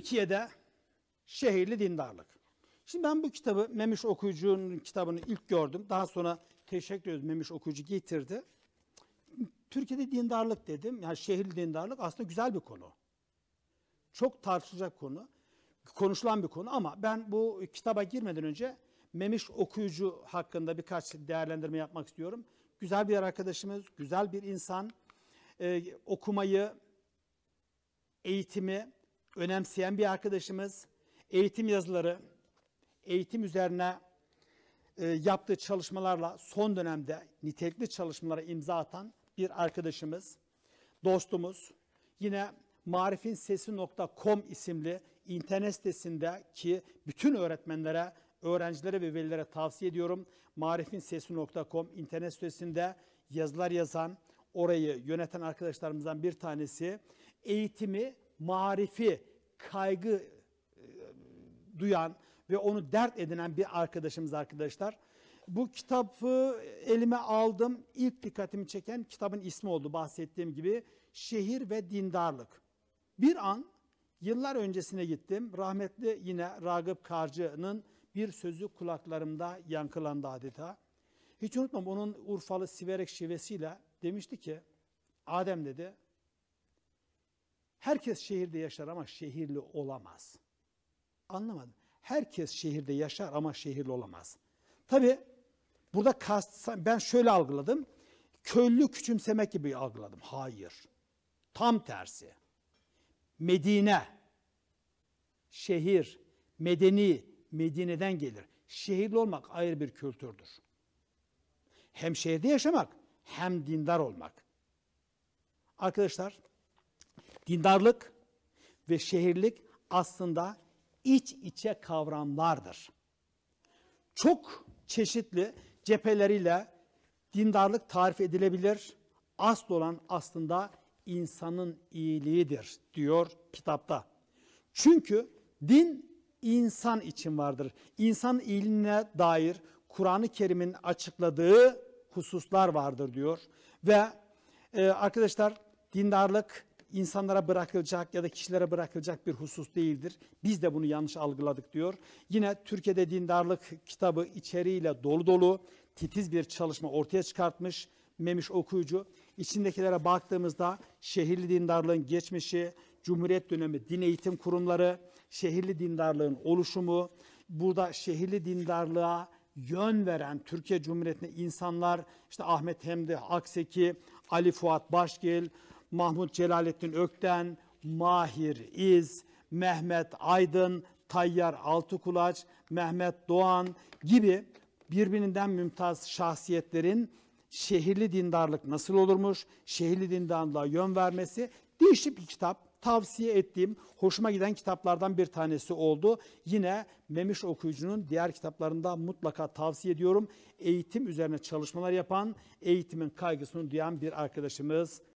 Türkiye'de şehirli dindarlık. Şimdi ben bu kitabı Memiş Okuyucu'nun kitabını ilk gördüm. Daha sonra teşekkür ediyoruz Memiş Okuyucu getirdi. Türkiye'de dindarlık dedim. Yani şehirli dindarlık aslında güzel bir konu. Çok tartışılacak konu. Konuşulan bir konu ama ben bu kitaba girmeden önce Memiş Okuyucu hakkında birkaç değerlendirme yapmak istiyorum. Güzel bir arkadaşımız, güzel bir insan. Ee, okumayı, eğitimi, önemseyen bir arkadaşımız. Eğitim yazıları, eğitim üzerine e, yaptığı çalışmalarla son dönemde nitelikli çalışmalara imza atan bir arkadaşımız, dostumuz. Yine marifinsesi.com isimli internet sitesindeki bütün öğretmenlere, öğrencilere ve velilere tavsiye ediyorum. marifinsesi.com internet sitesinde yazılar yazan, orayı yöneten arkadaşlarımızdan bir tanesi eğitimi marifi kaygı e, duyan ve onu dert edinen bir arkadaşımız arkadaşlar. Bu kitabı elime aldım. İlk dikkatimi çeken kitabın ismi oldu bahsettiğim gibi. Şehir ve Dindarlık. Bir an yıllar öncesine gittim. Rahmetli yine Ragıp Karcı'nın bir sözü kulaklarımda yankılandı adeta. Hiç unutmam onun Urfalı Siverek şivesiyle demişti ki Adem dedi Herkes şehirde yaşar ama şehirli olamaz. Anlamadım. Herkes şehirde yaşar ama şehirli olamaz. Tabi burada kast, ben şöyle algıladım. Köylü küçümsemek gibi algıladım. Hayır. Tam tersi. Medine, şehir, medeni, Medine'den gelir. Şehirli olmak ayrı bir kültürdür. Hem şehirde yaşamak hem dindar olmak. Arkadaşlar dindarlık ve şehirlik aslında iç içe kavramlardır. Çok çeşitli cepheleriyle dindarlık tarif edilebilir. Asıl olan aslında insanın iyiliğidir diyor kitapta. Çünkü din insan için vardır. İnsan iyiliğine dair Kur'an-ı Kerim'in açıkladığı hususlar vardır diyor. Ve e, arkadaşlar dindarlık insanlara bırakılacak ya da kişilere bırakılacak bir husus değildir. Biz de bunu yanlış algıladık diyor. Yine Türkiye'de dindarlık kitabı içeriğiyle dolu dolu titiz bir çalışma ortaya çıkartmış Memiş Okuyucu. İçindekilere baktığımızda şehirli dindarlığın geçmişi, Cumhuriyet dönemi din eğitim kurumları, şehirli dindarlığın oluşumu, burada şehirli dindarlığa yön veren Türkiye Cumhuriyeti'ne insanlar işte Ahmet Hemdi Akseki, Ali Fuat Başgil, Mahmut Celalettin Ökten, Mahir İz, Mehmet Aydın, Tayyar Altıkulaç, Mehmet Doğan gibi birbirinden mümtaz şahsiyetlerin şehirli dindarlık nasıl olurmuş, şehirli dindarlığa yön vermesi değişik bir kitap. Tavsiye ettiğim, hoşuma giden kitaplardan bir tanesi oldu. Yine Memiş Okuyucu'nun diğer kitaplarında mutlaka tavsiye ediyorum. Eğitim üzerine çalışmalar yapan, eğitimin kaygısını duyan bir arkadaşımız